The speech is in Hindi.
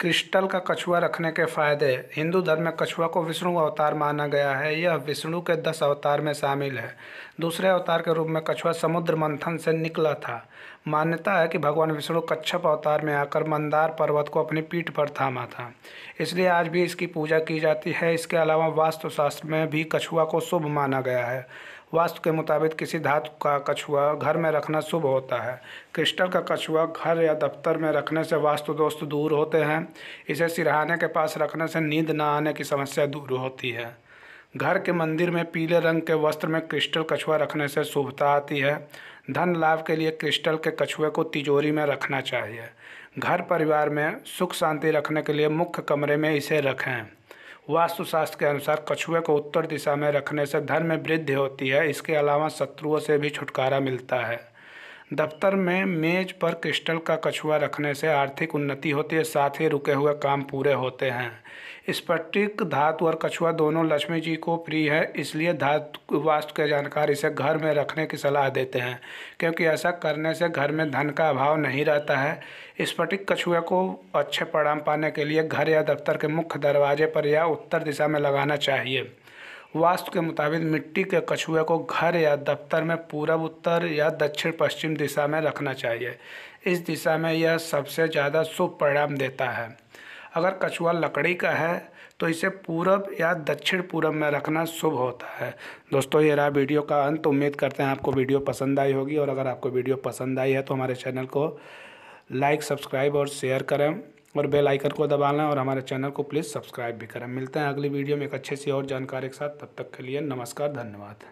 क्रिस्टल का कछुआ रखने के फायदे हिंदू धर्म में कछुआ को विष्णु अवतार माना गया है यह विष्णु के दस अवतार में शामिल है दूसरे अवतार के रूप में कछुआ समुद्र मंथन से निकला था मान्यता है कि भगवान विष्णु कच्छप अवतार में आकर मंदार पर्वत को अपनी पीठ पर थामा था इसलिए आज भी इसकी पूजा की जाती है इसके अलावा वास्तुशास्त्र में भी कछुआ को शुभ माना गया है वास्तु के मुताबिक किसी धातु का कछुआ घर में रखना शुभ होता है क्रिस्टल का कछुआ घर या दफ्तर में रखने से वास्तु दोस्त दूर होते हैं इसे सिरहाने के पास रखने से नींद न आने की समस्या दूर होती है घर के मंदिर में पीले रंग के वस्त्र में क्रिस्टल कछुआ रखने से शुभता आती है धन लाभ के लिए क्रिस्टल के कछुए को तिजोरी में रखना चाहिए घर परिवार में सुख शांति रखने के लिए मुख्य कमरे में इसे रखें वास्तुशास्त्र के अनुसार कछुए को उत्तर दिशा में रखने से धन में वृद्धि होती है इसके अलावा शत्रुओं से भी छुटकारा मिलता है दफ्तर में मेज पर क्रिस्टल का कछुआ रखने से आर्थिक उन्नति होती है साथ ही रुके हुए काम पूरे होते हैं स्पटिक धातु और कछुआ दोनों लक्ष्मी जी को प्रिय है इसलिए धातु वास्तु के जानकार इसे घर में रखने की सलाह देते हैं क्योंकि ऐसा करने से घर में धन का अभाव नहीं रहता है स्फटिक कछुए को अच्छे परिणाम पाने के लिए घर या दफ्तर के मुख्य दरवाजे पर या उत्तर दिशा में लगाना चाहिए वास्तु के मुताबिक मिट्टी के कछुए को घर या दफ्तर में पूरब उत्तर या दक्षिण पश्चिम दिशा में रखना चाहिए इस दिशा में यह सबसे ज़्यादा शुभ परिणाम देता है अगर कछुआ लकड़ी का है तो इसे पूरब या दक्षिण पूरब में रखना शुभ होता है दोस्तों ये रहा वीडियो का अंत उम्मीद करते हैं आपको वीडियो पसंद आई होगी और अगर आपको वीडियो पसंद आई है तो हमारे चैनल को लाइक सब्सक्राइब और शेयर करें और बेल आइकन को दबाना और हमारे चैनल को प्लीज़ सब्सक्राइब भी करें मिलते हैं अगली वीडियो में एक अच्छे सी और जानकारी के साथ तब तक के लिए नमस्कार धन्यवाद